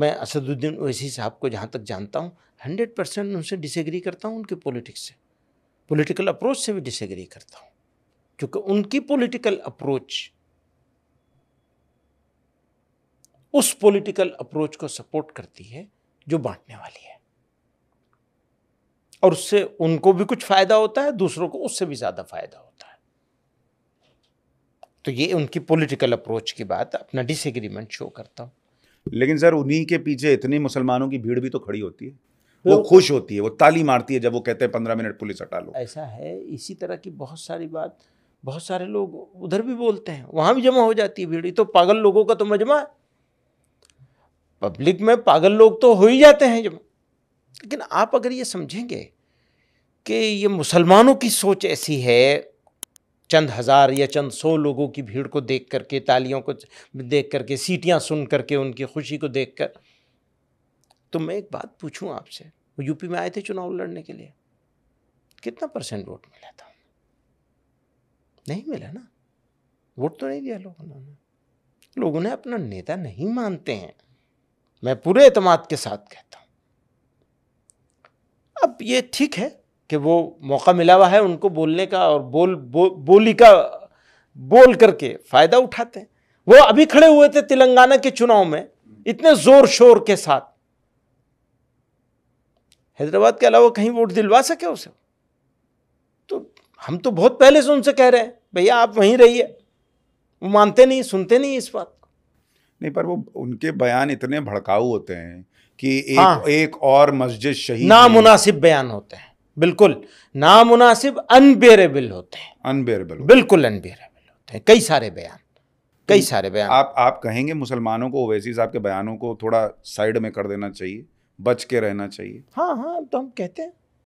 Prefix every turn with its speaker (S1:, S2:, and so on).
S1: मैं असदुद्दीन ओवैसी साहब को जहाँ तक जानता हूँ हंड्रेड परसेंट उनसे डिसएग्री करता हूँ उनके पॉलिटिक्स से पॉलिटिकल अप्रोच से भी डिसएग्री करता हूँ क्योंकि उनकी पॉलिटिकल अप्रोच उस पॉलिटिकल अप्रोच को सपोर्ट करती है जो बांटने वाली है और उससे उनको भी कुछ फ़ायदा होता है दूसरों को उससे भी ज़्यादा फ़ायदा होता है तो ये उनकी पॉलिटिकल अप्रोच की बात अपना डिसएग्रीमेंट शो करता हूँ लेकिन सर उन्हीं
S2: के पीछे इतनी मुसलमानों की भीड़ भी तो खड़ी होती है वो खुश होती है वो ताली मारती है जब वो कहते हैं पंद्रह मिनट पुलिस हटा लो
S1: ऐसा है इसी तरह की बहुत सारी बात बहुत सारे लोग उधर भी बोलते हैं वहाँ भी जमा हो जाती है भीड़ तो पागल लोगों का तो मजमा है पब्लिक में पागल लोग तो हो ही जाते हैं जमा लेकिन आप अगर ये समझेंगे कि ये मुसलमानों की सोच ऐसी है चंद हज़ार या चंद सौ लोगों की भीड़ को देख करके तालियों को देख करके सीटियाँ सुन करके उनकी खुशी को देख कर तो मैं एक बात पूछूं आपसे वो यूपी में आए थे चुनाव लड़ने के लिए कितना परसेंट वोट मिला था नहीं मिला ना वोट तो नहीं दिया लोगों ने लोग उन्हें अपना नेता नहीं मानते हैं मैं पूरे अतमाद के साथ कहता हूँ अब ये ठीक है कि वो मौका मिला हुआ है उनको बोलने का और बोल बो, बोली का बोल करके फ़ायदा उठाते हैं वो अभी खड़े हुए थे तेलंगाना के चुनाव में इतने ज़ोर शोर के साथ हैदराबाद के अलावा कहीं वोट दिलवा सके उसे तो हम तो बहुत पहले से उनसे कह रहे हैं भैया आप वहीं रहिए वो मानते नहीं सुनते नहीं इस बात को
S2: नहीं पर वो उनके बयान इतने भड़काऊ होते हैं कि एक, हाँ, एक और मस्जिद
S1: शहीद नामुनासिब बयान होते हैं बिल्कुल नामुनासिब अनबेरेबल होते हैं अनबेरेबल बिल्कुल अनबेरेबल होते हैं कई
S2: सारे बयान कई तो सारे बयान आप आप कहेंगे मुसलमानों को ओवैसी साहब के बयानों को थोड़ा साइड में कर देना चाहिए बच के रहना चाहिए
S1: हाँ हाँ तो हम कहते हैं